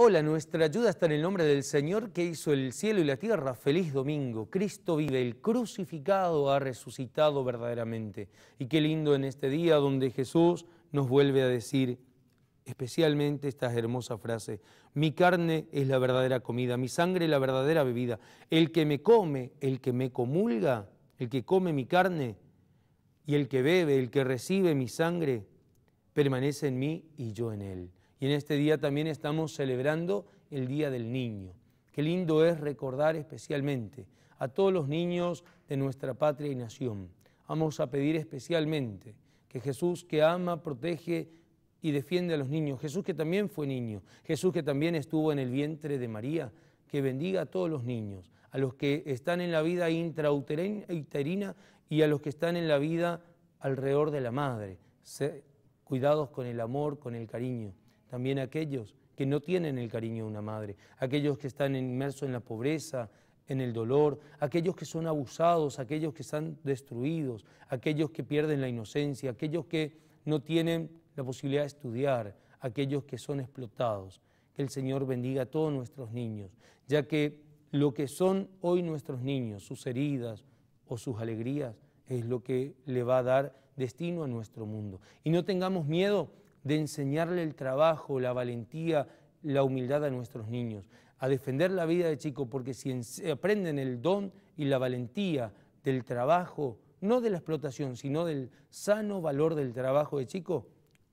Hola, nuestra ayuda está en el nombre del Señor que hizo el cielo y la tierra. Feliz domingo. Cristo vive, el crucificado ha resucitado verdaderamente. Y qué lindo en este día donde Jesús nos vuelve a decir especialmente esta hermosa frase, mi carne es la verdadera comida, mi sangre la verdadera bebida. El que me come, el que me comulga, el que come mi carne y el que bebe, el que recibe mi sangre, permanece en mí y yo en él. Y en este día también estamos celebrando el Día del Niño. Qué lindo es recordar especialmente a todos los niños de nuestra patria y nación. Vamos a pedir especialmente que Jesús que ama, protege y defiende a los niños, Jesús que también fue niño, Jesús que también estuvo en el vientre de María, que bendiga a todos los niños, a los que están en la vida intrauterina y a los que están en la vida alrededor de la madre, cuidados con el amor, con el cariño también aquellos que no tienen el cariño de una madre, aquellos que están inmersos en la pobreza, en el dolor, aquellos que son abusados, aquellos que están destruidos, aquellos que pierden la inocencia, aquellos que no tienen la posibilidad de estudiar, aquellos que son explotados. Que el Señor bendiga a todos nuestros niños, ya que lo que son hoy nuestros niños, sus heridas o sus alegrías, es lo que le va a dar destino a nuestro mundo. Y no tengamos miedo de enseñarle el trabajo, la valentía, la humildad a nuestros niños, a defender la vida de chico, porque si eh, aprenden el don y la valentía del trabajo, no de la explotación, sino del sano valor del trabajo de chico,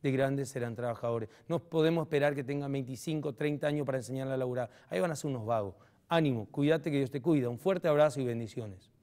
de grandes serán trabajadores. No podemos esperar que tengan 25, 30 años para enseñarle a laburar. Ahí van a ser unos vagos. Ánimo, cuídate que Dios te cuida. Un fuerte abrazo y bendiciones.